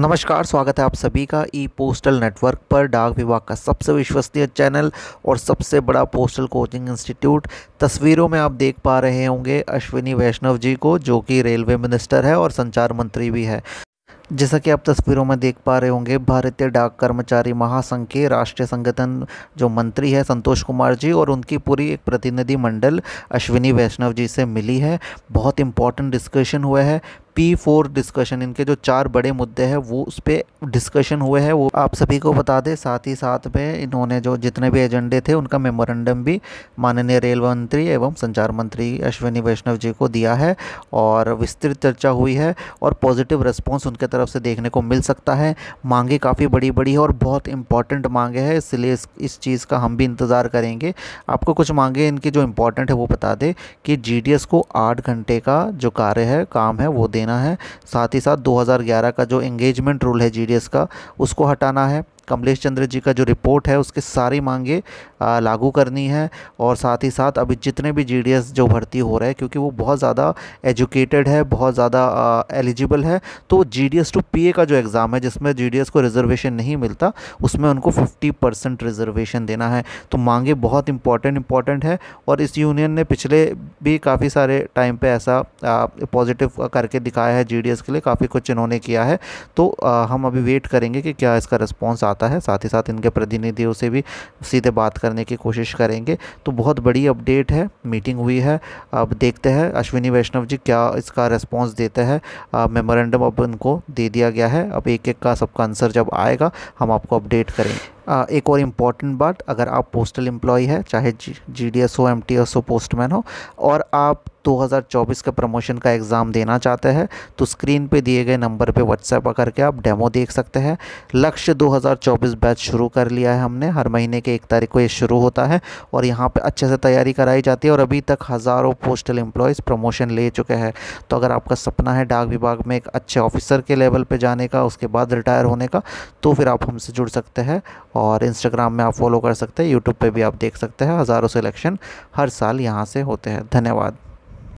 नमस्कार स्वागत है आप सभी का ई पोस्टल नेटवर्क पर डाक विभाग का सबसे विश्वसनीय चैनल और सबसे बड़ा पोस्टल कोचिंग इंस्टीट्यूट तस्वीरों में आप देख पा रहे होंगे अश्विनी वैष्णव जी को जो कि रेलवे मिनिस्टर है और संचार मंत्री भी है जैसा कि आप तस्वीरों में देख पा रहे होंगे भारतीय डाक कर्मचारी महासंघ के राष्ट्रीय संगठन जो मंत्री है संतोष कुमार जी और उनकी पूरी एक प्रतिनिधि मंडल अश्विनी वैष्णव जी से मिली है बहुत इंपॉर्टेंट डिस्कशन हुआ है पी फोर डिस्कशन इनके जो चार बड़े मुद्दे हैं वो उस पर डिस्कशन हुए हैं वो आप सभी को बता दें साथ ही साथ में इन्होंने जो जितने भी एजेंडे थे उनका मेमोरेंडम भी माननीय रेल मंत्री एवं संचार मंत्री अश्विनी वैष्णव जी को दिया है और विस्तृत चर्चा हुई है और पॉजिटिव रिस्पॉन्स उनके तरफ से देखने को मिल सकता है मांगे काफ़ी बड़ी बड़ी है और बहुत इंपॉर्टेंट मांगे हैं इसलिए इस, इस चीज़ का हम भी इंतज़ार करेंगे आपको कुछ मांगे इनकी जो इम्पोर्टेंट है वो बता दें कि जी को आठ घंटे का जो कार्य है काम है वो देना देना है साथ ही साथ 2011 का जो एंगेजमेंट रूल है जीडीएस का उसको हटाना है कमलेश चंद्र जी का जो रिपोर्ट है उसके सारी मांगे लागू करनी है और साथ ही साथ अभी जितने भी जी जो भर्ती हो रहे हैं क्योंकि वो बहुत ज़्यादा एजुकेटेड है बहुत ज़्यादा एलिजिबल है तो जी डी टू पी का जो एग्ज़ाम है जिसमें जी को रिजर्वेशन नहीं मिलता उसमें उनको फिफ्टी परसेंट रिजर्वेशन देना है तो मांगे बहुत इंपॉर्टेंट इंपॉर्टेंट है और इस यूनियन ने पिछले भी काफ़ी सारे टाइम पे ऐसा पॉजिटिव करके दिखाया है जी के लिए काफ़ी कुछ इन्होंने किया है तो आ, हम अभी वेट करेंगे कि क्या इसका रिस्पॉन्स आता आता है साथ ही साथ इनके प्रतिनिधियों से भी सीधे बात करने की कोशिश करेंगे तो बहुत बड़ी अपडेट है मीटिंग हुई है अब देखते हैं अश्विनी वैष्णव जी क्या इसका रिस्पॉन्स देते हैं मेमोरेंडम अब इनको दे दिया गया है अब एक एक का सबका आंसर जब आएगा हम आपको अपडेट करेंगे एक और इम्पॉर्टेंट बात अगर आप पोस्टल एम्प्लॉय है चाहे जी डी एस हो एम टी एस हो पोस्टमैन हो और आप 2024 के प्रमोशन का एग्ज़ाम देना चाहते हैं तो स्क्रीन पे दिए गए नंबर पे व्हाट्सएप करके आप डेमो देख सकते हैं लक्ष्य 2024 बैच शुरू कर लिया है हमने हर महीने के एक तारीख को ये शुरू होता है और यहाँ पे अच्छे से तैयारी कराई जाती है और अभी तक हज़ारों पोस्टल एम्प्लॉयज़ प्रमोशन ले चुके हैं तो अगर आपका सपना है डाक विभाग में एक अच्छे ऑफिसर के लेवल पर जाने का उसके बाद रिटायर होने का तो फिर आप हमसे जुड़ सकते हैं और इंस्टाग्राम में आप फॉलो कर सकते हैं यूट्यूब पर भी आप देख सकते हैं हज़ारों सिलेक्शन हर साल यहाँ से होते हैं धन्यवाद